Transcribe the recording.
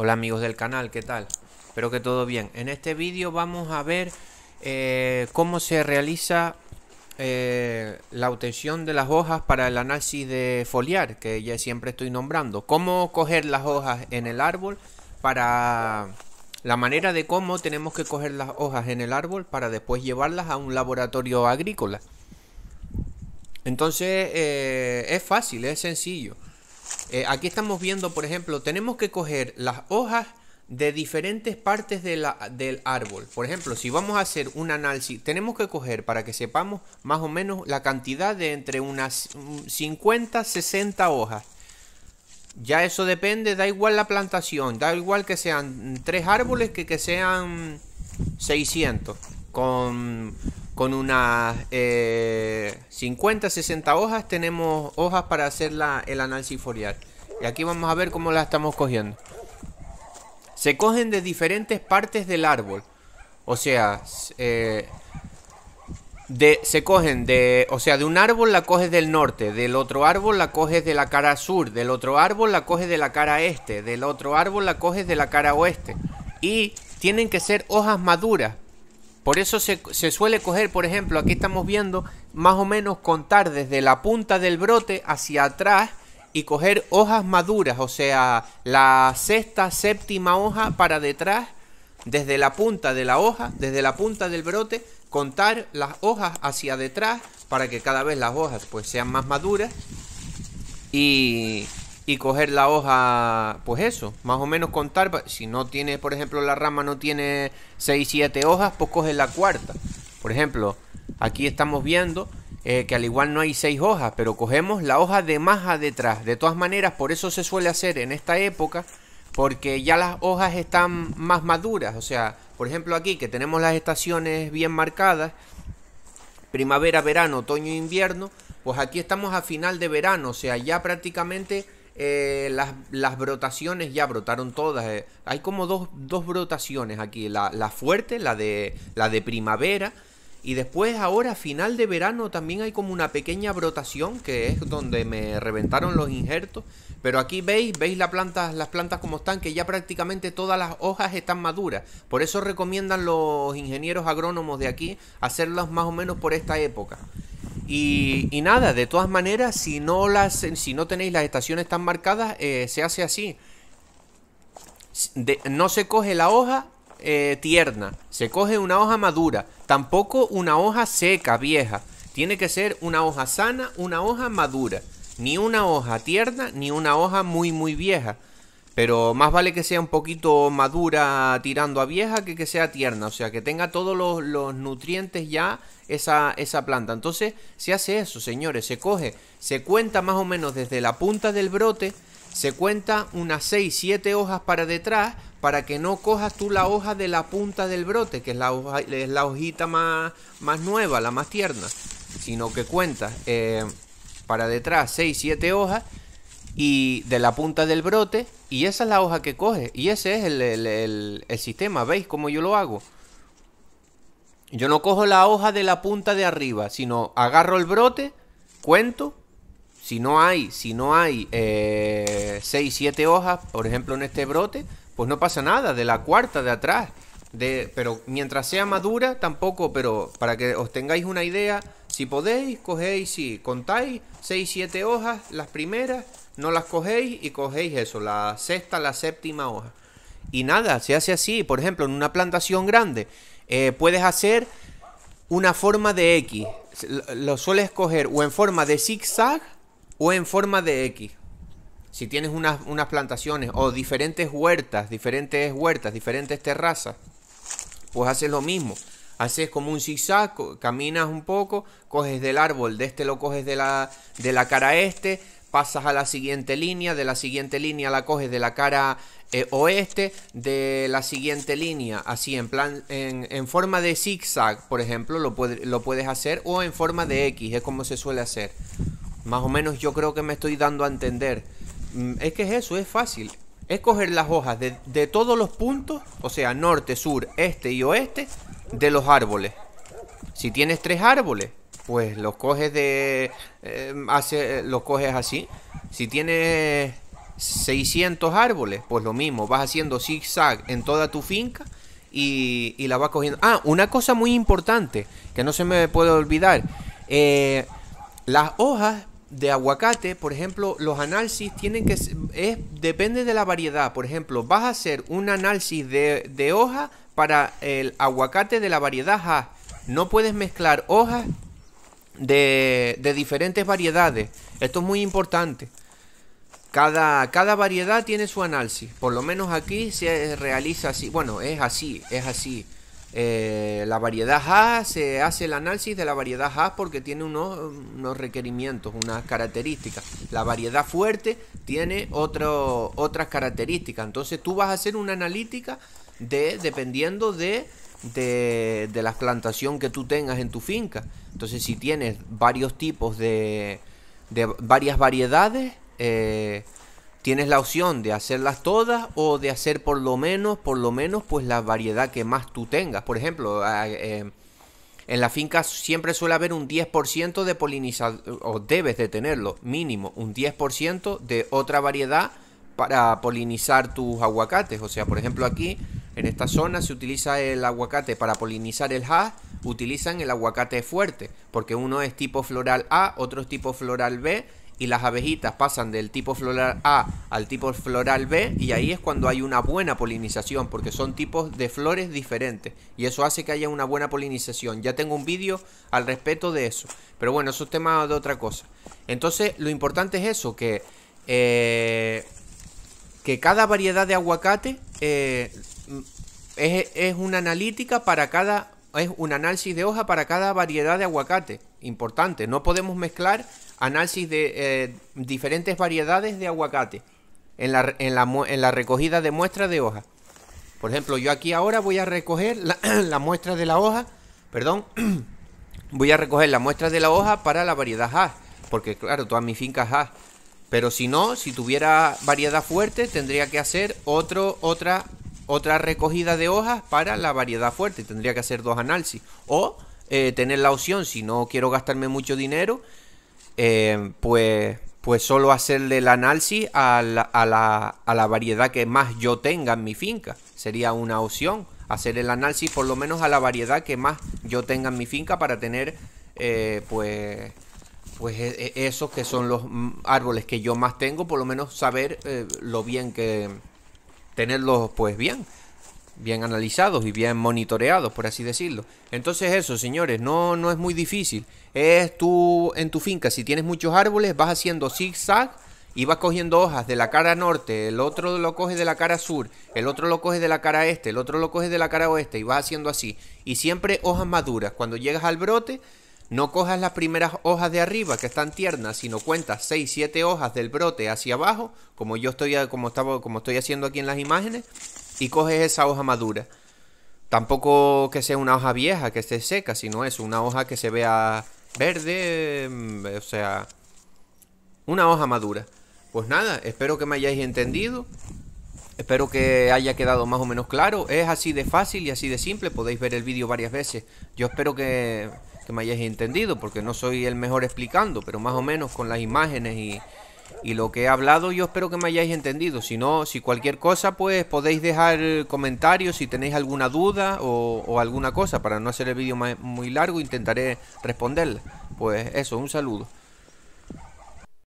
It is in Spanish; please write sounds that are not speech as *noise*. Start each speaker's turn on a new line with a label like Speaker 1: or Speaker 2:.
Speaker 1: Hola amigos del canal, ¿qué tal? Espero que todo bien. En este vídeo vamos a ver eh, cómo se realiza eh, la obtención de las hojas para el análisis de foliar, que ya siempre estoy nombrando. Cómo coger las hojas en el árbol para... La manera de cómo tenemos que coger las hojas en el árbol para después llevarlas a un laboratorio agrícola. Entonces eh, es fácil, es sencillo. Eh, aquí estamos viendo, por ejemplo, tenemos que coger las hojas de diferentes partes de la, del árbol. Por ejemplo, si vamos a hacer un análisis, tenemos que coger para que sepamos más o menos la cantidad de entre unas 50, mm, 60 hojas. Ya eso depende, da igual la plantación, da igual que sean tres árboles que que sean 600. Con con unas 50, eh, 60 hojas tenemos hojas para hacer el análisis foliar. Y aquí vamos a ver cómo las estamos cogiendo. Se cogen de diferentes partes del árbol. O sea, eh, de, se cogen de, o sea, de un árbol la coges del norte, del otro árbol la coges de la cara sur, del otro árbol la coges de la cara este, del otro árbol la coges de la cara oeste. Y tienen que ser hojas maduras por eso se, suele coger, por ejemplo, aquí estamos viendo más o menos contar desde la punta del brote hacia atrás y coger hojas maduras, o sea, la sexta, séptima hoja para detrás, desde la punta de la hoja, desde la punta del brote, contar las hojas hacia detrás para que cada vez las hojas pues sean más maduras y, y coger la hoja, pues eso, más o menos contar. Si no tiene, por ejemplo, la rama no tiene 6, 7 hojas, pues coge la cuarta. Por ejemplo, aquí estamos viendo eh, que al igual no hay 6 hojas, pero cogemos la hoja de más detrás. De todas maneras, por eso se suele hacer en esta época, porque ya las hojas están más maduras. O sea, por ejemplo, aquí que tenemos las estaciones bien marcadas, primavera, verano, otoño, invierno. Pues aquí estamos a final de verano, o sea, ya prácticamente eh, las, las, brotaciones ya brotaron todas. Eh. Hay como dos, dos brotaciones aquí, la, la, fuerte, la de, la de primavera, y después ahora, final de verano, también hay como una pequeña brotación, que es donde me reventaron los injertos. Pero aquí veis, veis las plantas como están, que ya prácticamente todas las hojas están maduras. Por eso recomiendan los ingenieros agrónomos de aquí hacerlas más o menos por esta época. Y, nada, de todas maneras, si no, las, si no tenéis las estaciones tan marcadas, eh, se hace así. no se coge la hoja eh, tierna, se coge una hoja madura, tampoco una hoja seca, vieja. Tiene que ser una hoja sana, una hoja madura. Ni una hoja tierna, ni una hoja muy, muy vieja. Pero más vale que sea un poquito madura tirando a vieja que que sea tierna. O sea, que tenga todos los, nutrientes ya esa, esa, planta. Entonces se hace eso, señores. Se coge, se cuenta más o menos desde la punta del brote. Se cuenta unas 6, 7 hojas para detrás para que no cojas tú la hoja de la punta del brote, que es la, es la hojita más, más nueva, la más tierna. Sino que cuenta eh, para detrás 6, 7 hojas y de la punta del brote y esa es la hoja que coge y ese es el, el, sistema, ¿veis cómo yo lo hago? Yo no cojo la hoja de la punta de arriba, sino agarro el brote, cuento, si no hay, si no hay 6, eh, 7 hojas, por ejemplo en este brote, pues no pasa nada, de la cuarta de atrás pero mientras sea madura, tampoco, pero para que os tengáis una idea, si podéis, cogéis, si contáis 6, 7 hojas, las primeras, no las cogéis y cogéis eso, la sexta, la séptima hoja. Y nada, se hace así. Por ejemplo, en una plantación grande, eh, puedes hacer una forma de X. Lo sueles coger o en forma de zigzag o en forma de X. Si tienes unas plantaciones o diferentes huertas, diferentes huertas, diferentes terrazas, pues haces lo mismo. Haces como un zigzag, caminas un poco, coges del árbol, de este lo coges de la, de la cara este, pasas a la siguiente línea, de la siguiente línea la coges de la cara eh, oeste, de la siguiente línea, así en plan, en, forma de zigzag, por ejemplo, lo, lo puedes hacer, o en forma de X, es como se suele hacer. Más o menos yo creo que me estoy dando a entender. Mm, es que es eso, es fácil es coger las hojas de, todos los puntos, o sea, norte, sur, este y oeste, de los árboles. Si tienes tres árboles, pues los coges de... Eh, hace, los coges así. Si tienes 600 árboles, pues lo mismo, vas haciendo zigzag en toda tu finca y, y, la vas cogiendo. Ah, una cosa muy importante que no se me puede olvidar. Eh, las hojas de aguacate, por ejemplo, los análisis tienen que es depende de la variedad. Por ejemplo, vas a hacer un análisis de, de hoja para el aguacate de la variedad A. No puedes mezclar hojas de, de diferentes variedades. Esto es muy importante. Cada, cada, variedad tiene su análisis. Por lo menos aquí se realiza así. Bueno, es así, es así. Eh, la variedad A se hace el análisis de la variedad A porque tiene unos, requerimientos, unas características. La variedad fuerte tiene otras características. Entonces tú vas a hacer una analítica de dependiendo de, la plantación que tú tengas en tu finca. Entonces si tienes varios tipos de, varias variedades, eh, tienes la opción de hacerlas todas o de hacer por lo menos, por lo menos, pues la variedad que más tú tengas. Por ejemplo, eh, en la finca siempre suele haber un 10% de polinización, o debes de tenerlo, mínimo, un 10% de otra variedad para polinizar tus aguacates. O sea, por ejemplo, aquí en esta zona se utiliza el aguacate para polinizar el hash, utilizan el aguacate fuerte, porque uno es tipo floral A, otro es tipo floral B y las abejitas pasan del tipo floral A al tipo floral B y ahí es cuando hay una buena polinización porque son tipos de flores diferentes y eso hace que haya una buena polinización. Ya tengo un vídeo al respecto de eso, pero bueno, eso es tema de otra cosa. Entonces, lo importante es eso, que, eh, que cada variedad de aguacate eh, es, es una analítica para cada... Es un análisis de hoja para cada variedad de aguacate. Importante. No podemos mezclar análisis de eh, diferentes variedades de aguacate en la, en, la, recogida de muestras de hoja. Por ejemplo, yo aquí ahora voy a recoger la, *clears throat* muestra de la hoja, perdón, *clears throat* voy a recoger la muestra de la hoja para la variedad A, porque claro, todas mis fincas A. Pero si no, si tuviera variedad fuerte, tendría que hacer otro, otra, otra recogida de hojas para la variedad fuerte. Tendría que hacer dos análisis. O eh, tener la opción, si no quiero gastarme mucho dinero, Em, pues, pues solo hacerle el análisis a la, variedad que más yo tenga en mi finca. Sería una opción hacer el análisis por lo menos a la variedad que más yo tenga en mi finca para tener eh, pues pues e, e, esos que son los árboles que yo más tengo por lo menos saber eh, lo bien que tenerlos pues bien bien analizados y bien monitoreados, por así decirlo. Entonces eso, señores, no, no es muy difícil. Es tú en tu finca, si tienes muchos árboles, vas haciendo zigzag y vas cogiendo hojas de la cara norte, el otro lo coges de la cara sur, el otro lo coge de la cara este, el otro lo coges de la cara oeste y vas haciendo así. Y siempre hojas maduras. Cuando llegas al brote, no cojas las primeras hojas de arriba que están tiernas, sino cuentas 6, 7 hojas del brote hacia abajo, como yo estoy como estaba como estoy haciendo aquí en las imágenes y coges esa hoja madura. Tampoco que sea una hoja vieja, que esté seca, sino es una hoja que se vea verde, mm, o sea, una hoja madura. Pues nada, espero que me hayáis entendido. Espero que haya quedado más o menos claro. Es así de fácil y así de simple. Podéis ver el vídeo varias veces. Yo espero que, que me hayáis entendido, porque no soy el mejor explicando, pero más o menos con las imágenes y, y lo que he hablado yo espero que me hayáis entendido. Si no, si cualquier cosa, pues podéis dejar comentarios si tenéis alguna duda o, alguna cosa. Para no hacer el vídeo muy largo, intentaré responderla. Pues eso, un saludo.